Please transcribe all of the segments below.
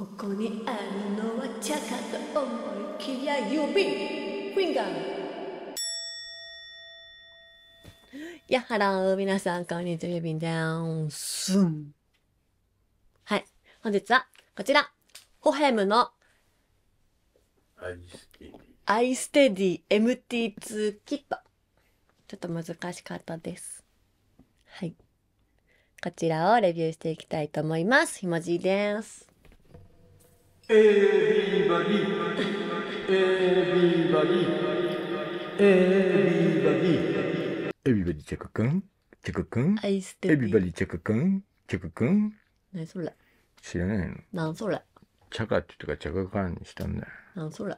ここにあるのは茶かと思いきや指フィンガーやはら皆さん、こんにちは、ゆびんでーん、すはい。本日は、こちら。ホヘムの、アイステディ MT2 キット。ちょっと難しかったです。はい。こちらをレビューしていきたいと思います。ひもじいです。Everybody, everybody, everybody. Everybody チェクくんチェクくん愛して Everybody チェクくんチェクくん何それ知らないのなんそれチャカって言っとかチャカカンにしたんだよ。なんそれ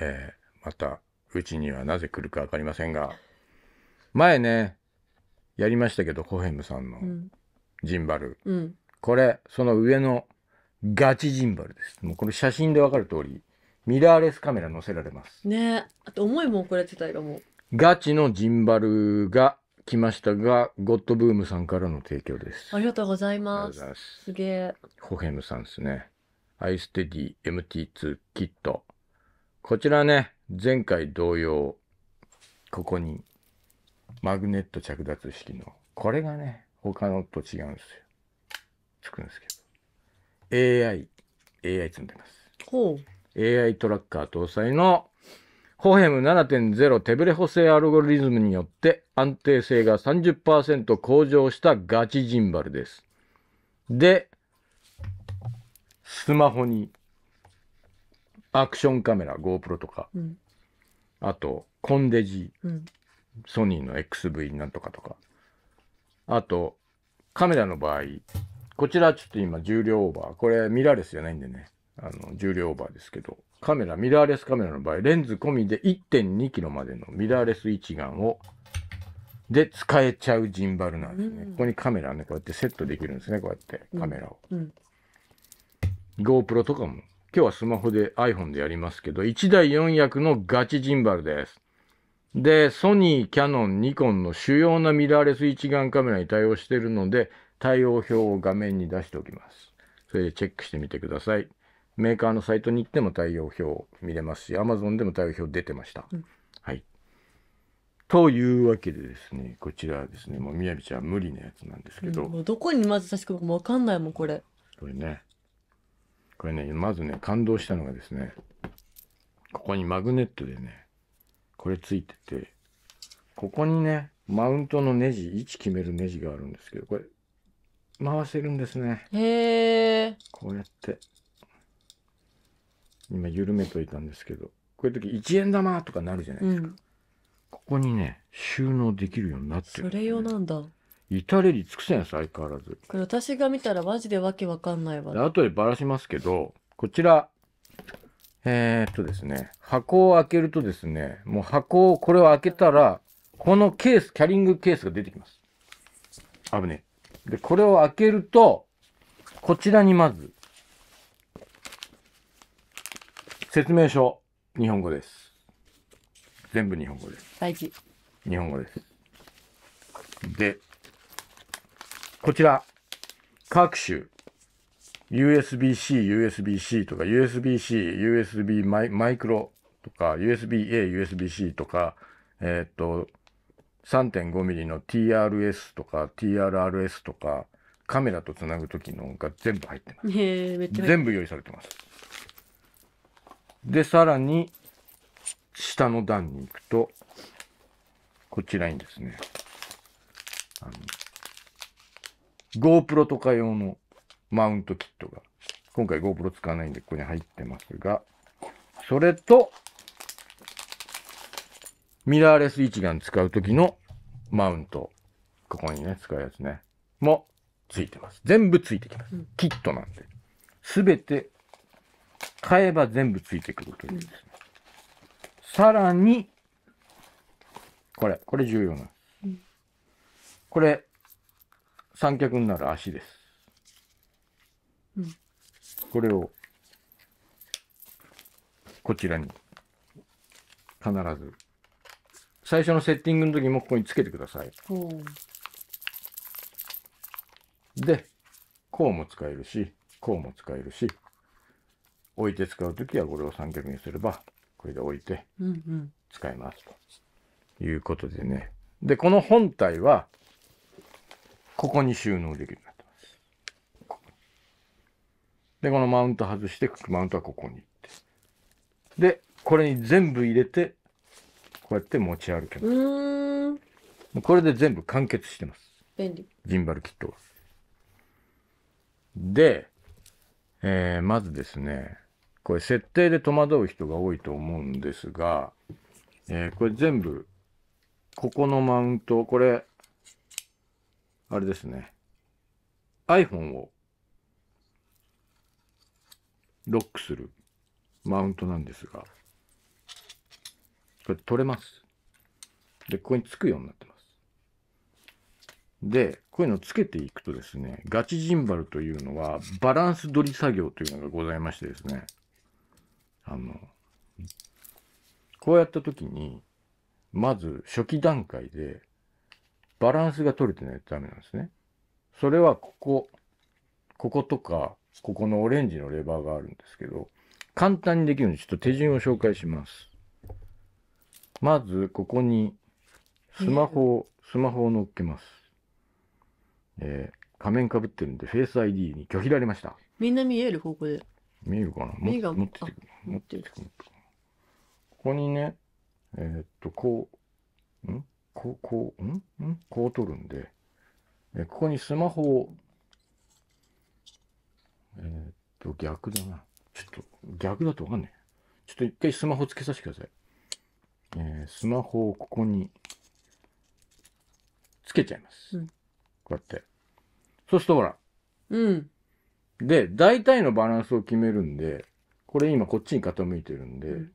えー、また、うちにはなぜ来るかわかりませんが、前ね、やりましたけど、コヘムさんの、ジンバル。うん。これ、その上のガチジンバルです。もうこれ写真でわかる通り、ミラーレスカメラ載せられます。ねあと重いもん、これ自体がもう。ガチのジンバルが来ましたが、ゴッドブームさんからの提供です。ありがとうございます。ますすげえ。ホヘムさんですね。アイステディ MT2 キット。こちらね、前回同様、ここにマグネット着脱式の、これがね、他のと違うんですよ。つくんですけど。AI、AI 積んでます。ほう。AI トラッカー搭載のホヘム7.0手ブレ補正アルゴリズムによって安定性が30%向上したガチジンバルです。で、スマホにアクションカメラ GoPro とか、うん、あとコンデジ、うん、ソニーの XV なんとかとか、あとカメラの場合こちらちょっと今重量オーバー。これミラーレスじゃないんでね。あの、重量オーバーですけど。カメラ、ミラーレスカメラの場合、レンズ込みで1 2 k m までのミラーレス一眼を、で使えちゃうジンバルなんですね。うん、ここにカメラね、こうやってセットできるんですね。こうやってカメラを。うん、うん、GoPro とかも。今日はスマホで iPhone でやりますけど、1台4役のガチジンバルです。で、ソニー、キャノン、ニコンの主要なミラーレス一眼カメラに対応してるので、対応表を画面に出しておきます。それでチェックしてみてください。メーカーのサイトに行っても対応表見れますし、Amazon でも対応表出てました。うん、はい。というわけでですね、こちらですね、もうみやびちゃん無理なやつなんですけど。うん、どこにまず差し込むかわかんないもん、これ。これね。これね、まずね、感動したのがですね、ここにマグネットでね、これついてて、ここにね、マウントのネジ、位置決めるネジがあるんですけど、これ回せるんですねへえこうやって今緩めといたんですけどこういう時1円玉とかなるじゃないですか、うん、ここにね収納できるようになってる、ね、それ用なんだ至れり尽くせんです相変わらずこれ私が見たらマジでわけわかんないわ、ね、とでばらしますけどこちらえー、っとですね箱を開けるとですねもう箱をこれを開けたらこのケースキャリングケースが出てきます危ねえで、これを開けると、こちらにまず、説明書、日本語です。全部日本語です。大事。日本語です。で、こちら、各種、USB-C、USB-C とか、USB-C、USB マイクロとか、USB-A、USB-C とか、えー、っと、3.5ミリの TRS とか TRRS とかカメラとつなぐ時のが全部入ってます全部用意されてますでさらに下の段に行くとこちらにですねあの GoPro とか用のマウントキットが今回 GoPro 使わないんでここに入ってますがそれとミラーレス一眼使う時のマウント。ここにね、使うやつね。もついてます。全部ついてきます。キットなんで。すべて、買えば全部ついてくるというですね、さらに、これ、これ重要な、です。これ、三脚になる足です。これを、こちらに、必ず最初のセッティングの時もここにつけてください。で、こうも使えるし、こうも使えるし、置いて使う時はこれを三脚にすれば、これで置いて使えます。ということでね。で、この本体は、ここに収納できるようになってます。で、このマウント外して、マウントはここに行って。で、これに全部入れて、こうやって持ち歩けます。これで全部完結してます。便利。ジンバルキットは。で、えー、まずですね、これ設定で戸惑う人が多いと思うんですが、えー、これ全部、ここのマウント、これ、あれですね、iPhone をロックするマウントなんですが、これ取れます。で、ここにつくようになってます。で、こういうのをつけていくとですね、ガチジンバルというのは、バランス取り作業というのがございましてですね、あの、こうやった時に、まず初期段階で、バランスが取れてないとダメなんですね。それはここ、こことか、ここのオレンジのレバーがあるんですけど、簡単にできるようにちょっと手順を紹介します。まず、ここに、スマホを、スマホを乗っけます。えー、仮面かぶってるんで、フェイス ID に拒否られました。みんな見えるここで。見えるかな目が持ってて持ってる。ここにね、えー、っと、こう、んこう、こう、んんこう取るんで、えー、ここにスマホを、えー、っと、逆だな。ちょっと、逆だとわかんない。ちょっと一回スマホつけさせてください。えー、スマホをここにつけちゃいます。うん、こうやって。そうするとほら。うん。で、大体のバランスを決めるんで、これ今こっちに傾いてるんで、うん、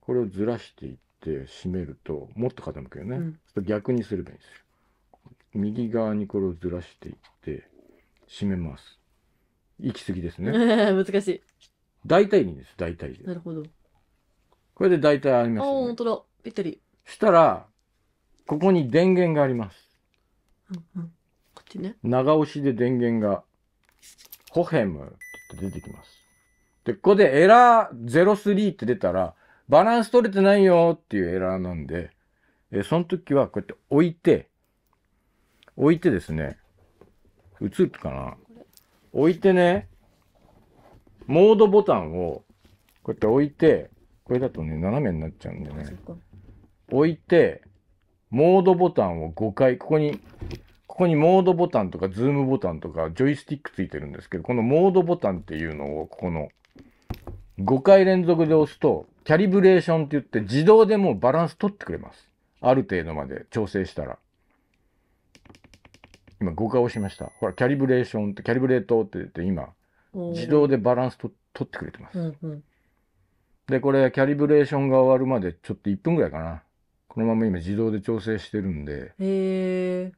これをずらしていって締めると、もっと傾くよね。うん、逆にすればいいんですよ。右側にこれをずらしていって、締めます。行き過ぎですね。難しい。大体にです、大体で。なるほど。これで大体ありますよ、ね。あ、本当だ。ベッタリ。したら、ここに電源があります。うんうん。こっちね。長押しで電源が、ホヘムって出てきます。で、ここでエラー03って出たら、バランス取れてないよっていうエラーなんで、えその時はこうやって置いて、置いてですね、映るかな置いてね、モードボタンをこうやって置いて、これだとね、斜めになっちゃうんでね。置いて、モードボタンを5回、ここに、ここにモードボタンとかズームボタンとかジョイスティックついてるんですけど、このモードボタンっていうのを、ここの5回連続で押すと、キャリブレーションって言って自動でもうバランス取ってくれます。ある程度まで調整したら。今5回押しました。ほら、キャリブレーションって、キャリブレートって言って今、自動でバランス取ってくれてます。うんうん、で、これ、キャリブレーションが終わるまでちょっと1分ぐらいかな。このまま今自動で調整してるんで、へ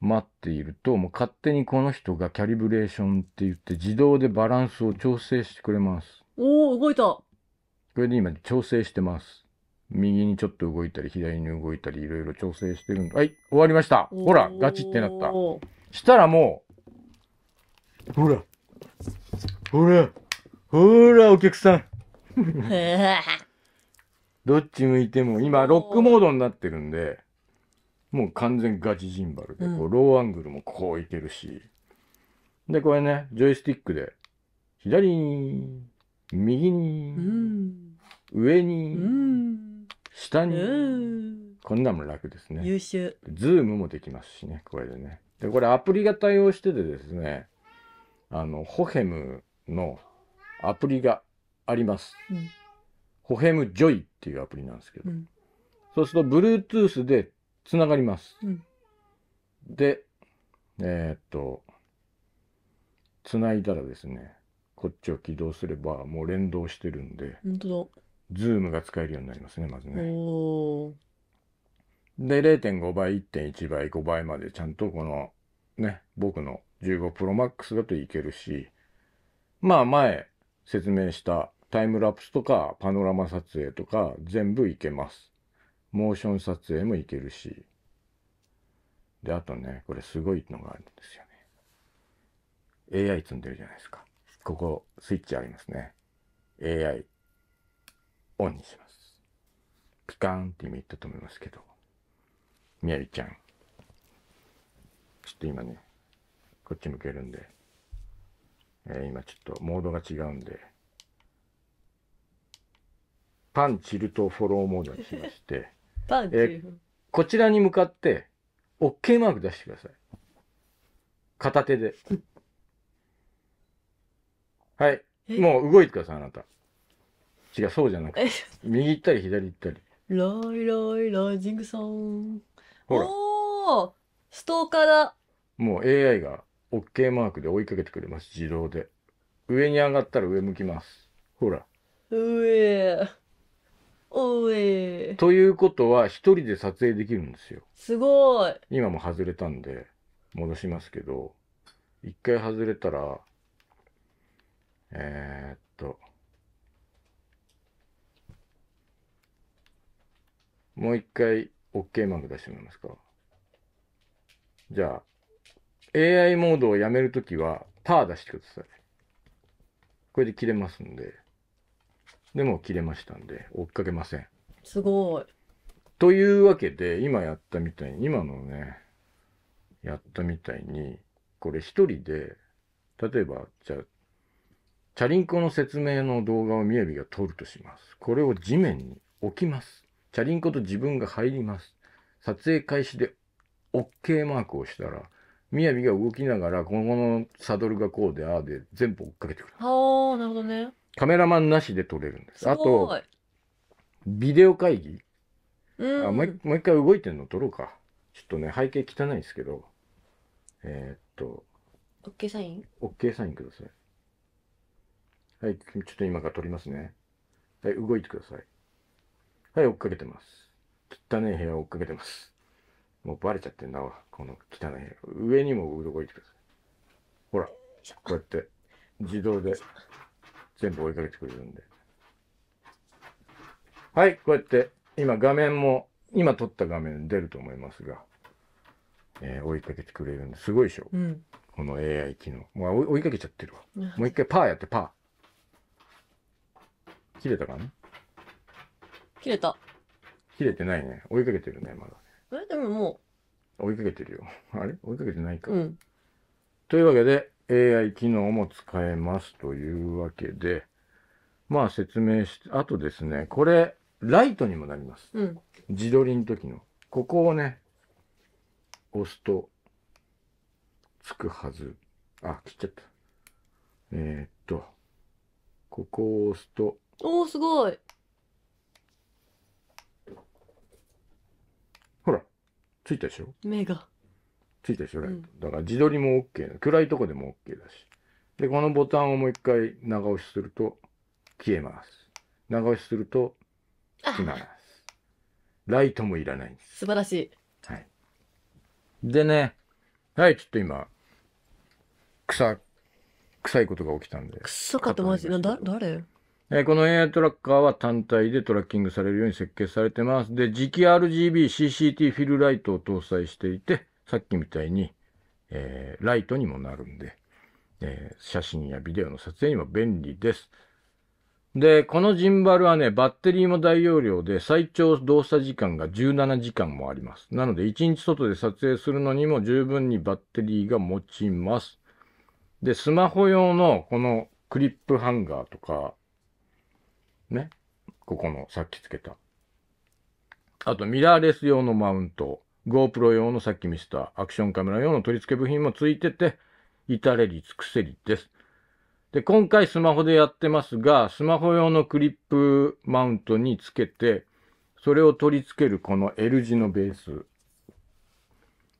待っていると、もう勝手にこの人がキャリブレーションって言って自動でバランスを調整してくれます。おお、動いた。これで今調整してます。右にちょっと動いたり、左に動いたり、いろいろ調整してるんだ。はい、終わりました。ほら、ガチってなった。したらもう、ほら、ほら、ほら、お客さん。どっち向いても、今、ロックモードになってるんで、もう完全ガチジンバルで、こう、ローアングルもこういけるし、で、これね、ジョイスティックで、左に、右に、うん、上に、うん、下に、うん、こんなも楽ですね。優秀。ズームもできますしね、これでね。で、これアプリが対応しててですね、あの、ホヘムのアプリがあります。うんホヘムジョイっていうアプリなんですけど、うん、そうすると Bluetooth でつながります。うん、で、えー、っと、つないだらですね、こっちを起動すればもう連動してるんで、本当だ。ズームが使えるようになりますね、まずね。で、0.5倍、1.1倍、5倍までちゃんとこの、ね、僕の15 Pro Max だといけるし、まあ前説明したタイムラプスとかパノラマ撮影とか全部いけます。モーション撮影もいけるし。で、あとね、これすごいのがあるんですよね。AI 積んでるじゃないですか。ここ、スイッチありますね。AI、オンにします。ピカーンって今言ったと思いますけど。みやびちゃん。ちょっと今ね、こっち向けるんで、えー、今ちょっとモードが違うんで、パンチルとフォローモードにしまして、パンチル、こちらに向かって、OK マーク出してください。片手で。はい。もう動いてください、あなた。違う、そうじゃなくて。右行ったり左行ったり。ライライライジングソン。ほら。おーストーカーだ。もう AI が OK マークで追いかけてくれます、自動で。上に上がったら上向きます。ほら。うえー。おえということは、一人で撮影できるんですよ。すごい。今も外れたんで、戻しますけど、一回外れたら、えー、っと、もう一回 OK マーク出してもらますか。じゃあ、AI モードをやめるときは、パー出してください。これで切れますんで。でも切れましたんで、追っかけません。すごい。というわけで、今やったみたいに、今のね、やったみたいに、これ一人で、例えば、じゃあ、チャリンコの説明の動画をみやびが撮るとします。これを地面に置きます。チャリンコと自分が入ります。撮影開始で OK マークをしたら、みやびが動きながら、このサドルがこうでああで全部追っかけてくる。ああ、なるほどね。カメラマンなしで撮れるんです。あと、ビデオ会議、うん、あもう一回動いてんの撮ろうか。ちょっとね、背景汚いですけど、えー、っと、OK サイン ?OK サインください。はい、ちょっと今から撮りますね。はい、動いてください。はい、追っかけてます。汚い部屋を追っかけてます。もうバレちゃってんな、この汚い部屋。上にも動いてください。ほら、こうやって自動で。全部追いかけてくれるんで。はい、こうやって、今画面も、今撮った画面出ると思いますが、えー、追いかけてくれるんで、すごいでしょ。うん、この AI 機能。もう追いかけちゃってるわ。もう一回パーやって、パー。切れたかな切れた。切れてないね。追いかけてるね、まだ。え、でももう。追いかけてるよ。あれ追いかけてないか。うん、というわけで、AI 機能も使えますというわけで、まあ説明して、あとですね、これ、ライトにもなります。うん、自撮りの時の。ここをね、押すと、つくはず。あ、切っちゃった。えー、っと、ここを押すと。おー、すごい。ほら、ついたでしょ目が。ついたでしょ、うん、だから自撮りも OK 暗いとこでも OK だしでこのボタンをもう一回長押しすると消えます長押しするとつきますライトもいらないんです素晴らしい、はい、でねはいちょっと今草臭いことが起きたんで臭かったマジだ誰えー、この AI トラッカーは単体でトラッキングされるように設計されてます。で、磁気 RGB CCT フィルライトを搭載していて、さっきみたいに、えー、ライトにもなるんで、えー、写真やビデオの撮影にも便利です。で、このジンバルはね、バッテリーも大容量で、最長動作時間が17時間もあります。なので、1日外で撮影するのにも十分にバッテリーが持ちます。で、スマホ用のこのクリップハンガーとか、ね、ここのさっきつけた。あと、ミラーレス用のマウント。GoPro 用のさっき見せたアクションカメラ用の取り付け部品もついてて、至れり尽くせりです。で、今回スマホでやってますが、スマホ用のクリップマウントにつけて、それを取り付けるこの L 字のベース、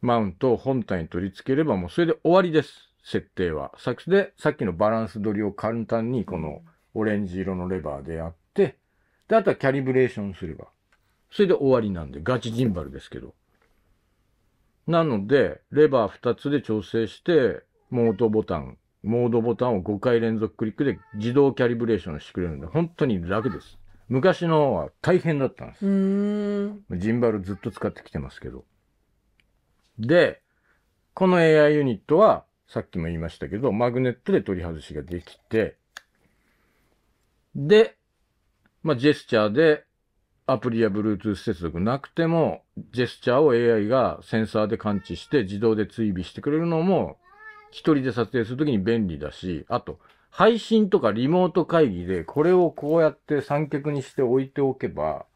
マウントを本体に取り付ければもうそれで終わりです。設定は。さっきで、さっきのバランス取りを簡単にこのオレンジ色のレバーでやって、で、あとはキャリブレーションすれば。それで終わりなんで、ガチジンバルですけど。なので、レバー2つで調整して、モードボタン、モードボタンを5回連続クリックで自動キャリブレーションしてくれるんで、本当に楽です。昔のは大変だったんです。ジンバルずっと使ってきてますけど。で、この AI ユニットは、さっきも言いましたけど、マグネットで取り外しができて、で、まあ、ジェスチャーでアプリや Bluetooth 接続なくてもジェスチャーを AI がセンサーで感知して自動で追尾してくれるのも、一人で撮影するときに便利だし、あと、配信とかリモート会議でこれをこうやって三脚にして置いておけば、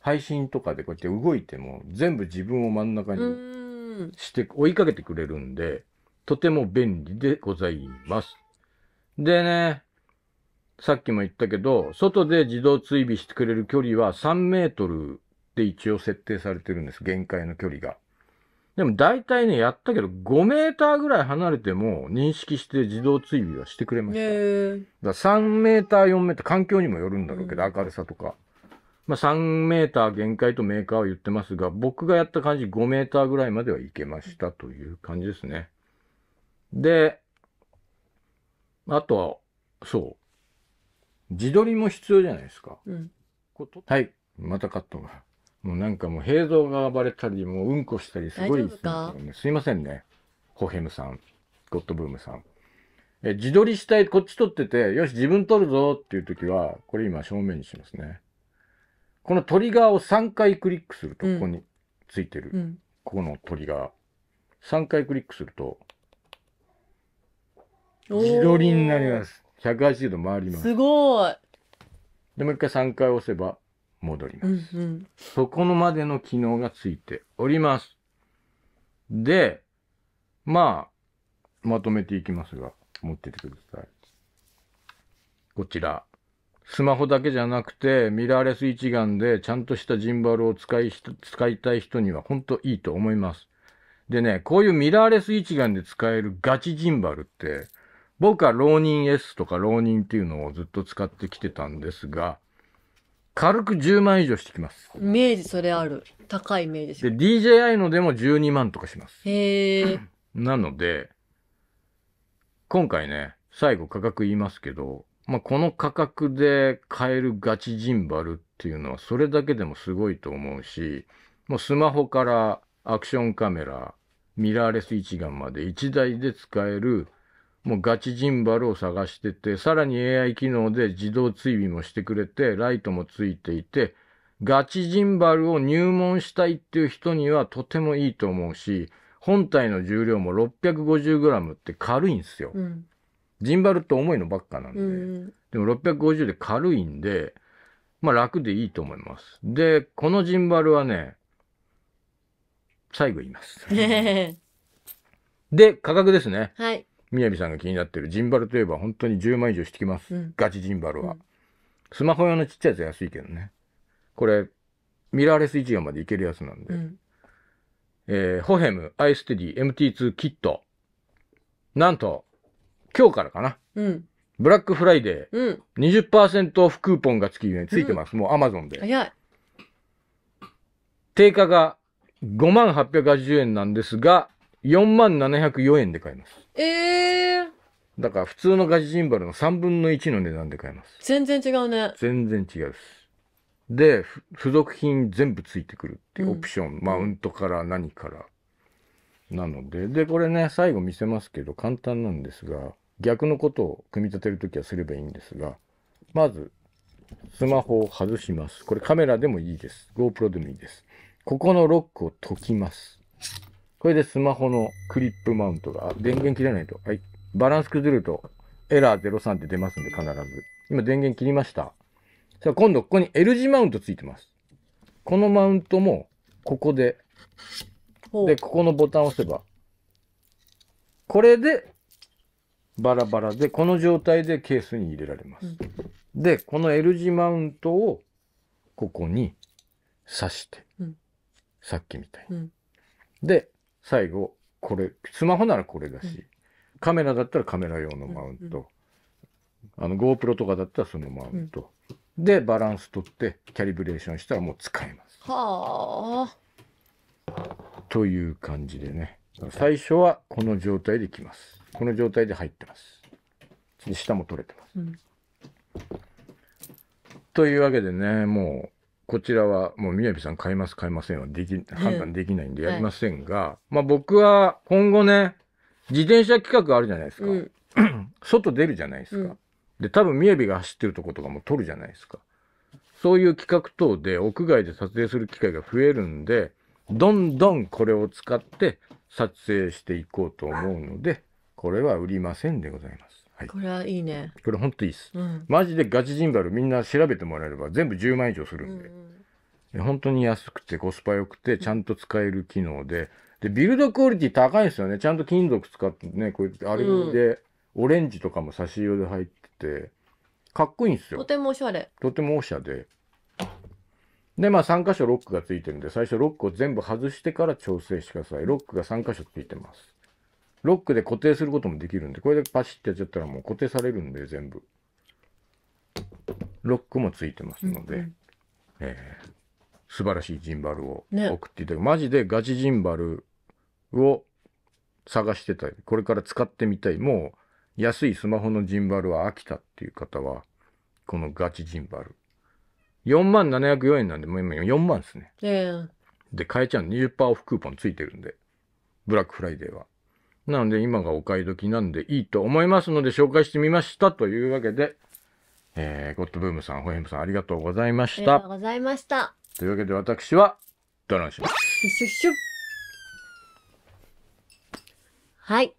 配信とかでこうやって動いても全部自分を真ん中にして追いかけてくれるんで、とても便利でございます。でね、さっきも言ったけど、外で自動追尾してくれる距離は3メートルで一応設定されてるんです。限界の距離が。でも大体ね、やったけど、5メーターぐらい離れても認識して自動追尾はしてくれました。だ3メーター、4メーター、環境にもよるんだろうけど、うん、明るさとか。まあ、3メーター限界とメーカーは言ってますが、僕がやった感じ5メーターぐらいまではいけましたという感じですね。で、あとは、そう。自撮りも必要じゃないですか。うん、はい。またカットが。もうなんかもう平蔵が暴れたり、もううんこしたり、すごいす、ね、すいませんね。ホヘムさん、ゴッドブームさん。え、自撮りしたい、こっち撮ってて、よし、自分撮るぞっていう時は、これ今正面にしますね。このトリガーを3回クリックすると、ここについてる、うん、ここのトリガー。3回クリックすると、自撮りになります。180度回ります。すごい。で、もう一回3回押せば、戻ります。うんうん、そこのまでの機能がついております。で、まあ、まとめていきますが、持っててください。こちら。スマホだけじゃなくて、ミラーレス一眼でちゃんとしたジンバルを使い使いたい人にはほんといいと思います。でね、こういうミラーレス一眼で使えるガチジンバルって、僕は浪人 S とか浪人っていうのをずっと使ってきてたんですが、軽く10万以上してきます。イメージそれある。高いイメージで、DJI のでも12万とかします。へえ。なので、今回ね、最後価格言いますけど、まあ、この価格で買えるガチジンバルっていうのはそれだけでもすごいと思うし、もうスマホからアクションカメラ、ミラーレス一眼まで一台で使えるもうガチジンバルを探してて、さらに AI 機能で自動追尾もしてくれて、ライトもついていて、ガチジンバルを入門したいっていう人にはとてもいいと思うし、本体の重量も 650g って軽いんですよ。うん、ジンバルって重いのばっかなんで。うん、でも650で軽いんで、まあ楽でいいと思います。で、このジンバルはね、最後言います。で、価格ですね。はい。宮城さんが気になってるジンバルといえば本当に10万以上してきます、うん、ガチジンバルは、うん、スマホ用のちっちゃいやつ安いけどねこれミラーレス一眼までいけるやつなんで、うん、えー、ホヘムアイステディ MT2 キットなんと今日からかな、うん、ブラックフライデー、うん、20%オフクーポンが付きについてます、もうアマゾンで早い定価が5万880円なんですが4万704円で買えます。ええー。だから普通のガジジンバルの3分の1の値段で買えます。全然違うね。全然違うです。で、付属品全部ついてくるっていうオプション。うん、マウントから何から。なので、で、これね、最後見せますけど、簡単なんですが、逆のことを組み立てるときはすればいいんですが、まず、スマホを外します。これカメラでもいいです。GoPro でもいいです。ここのロックを解きます。これでスマホのクリップマウントが、電源切らないと。はい。バランス崩れると、エラー03って出ますんで、必ず。今電源切りました。さあ、今度ここに L 字マウントついてます。このマウントも、ここで、で、ここのボタンを押せば、これで、バラバラで、この状態でケースに入れられます。で、この L 字マウントを、ここに刺して、さっきみたいに。で、最後、これ、スマホならこれだし、うん、カメラだったらカメラ用のマウント、うんうん、あの GoPro とかだったらそのマウント、うん、で、バランス取って、キャリブレーションしたらもう使えます。はあ。という感じでね。最初はこの状態できます。この状態で入ってます。下も取れてます。うん、というわけでね、もうこちらはもう宮びさん買います買いませんはでき、判断できないんでやりませんが、はい、まあ僕は今後ね、自転車企画あるじゃないですか。うん、外出るじゃないですか。うん、で、多分宮城が走ってるとことかも撮るじゃないですか。そういう企画等で屋外で撮影する機会が増えるんで、どんどんこれを使って撮影していこうと思うので、これは売りませんでございます。はい、これはいいねこれほんといいです、うん、マジでガチジンバルみんな調べてもらえれば全部10万以上するんで、うん、本当に安くてコスパ良くてちゃんと使える機能で、でビルドクオリティ高いんですよねちゃんと金属使ってねこうやってあれで、うん、オレンジとかも差し色で入っててかっこいいんですよとてもおしゃれとてもおしゃれでまあ3箇所ロックがついてるんで最初ロックを全部外してから調整してくださいロックが3箇所ついてますロックで固定することもできるんで、これでパシってやっちゃったらもう固定されるんで、全部。ロックもついてますので、うんうん、えー、素晴らしいジンバルを送っていただく、ね、マジでガチジンバルを探してたり、これから使ってみたい。もう安いスマホのジンバルは飽きたっていう方は、このガチジンバル。4万704円なんで、もう今4万ですね。えー、で、買えちゃうの20%オフクーポンついてるんで、ブラックフライデーは。なので今がお買い時なんでいいと思いますので紹介してみましたというわけで、えー、ゴッドブームさん、ホエムさんありがとうございました。ありがとうございました。というわけで私は、ドロンします。はい。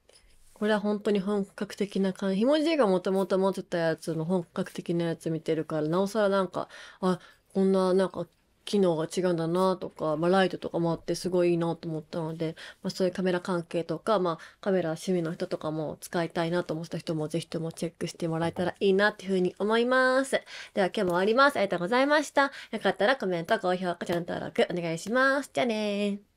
これは本当に本格的な感じ。ひもじいがもともと持ってたやつの本格的なやつ見てるから、なおさらなんか、あ、こんななんか機能が違うんだなとか、まあ、ライトとかもあってすごいいいなと思ったので、まあ、そういうカメラ関係とか、まあ、カメラ趣味の人とかも使いたいなと思った人もぜひともチェックしてもらえたらいいなっていうふうに思います。では今日も終わります。ありがとうございました。よかったらコメント、高評価、チャンネル登録お願いします。じゃあねー。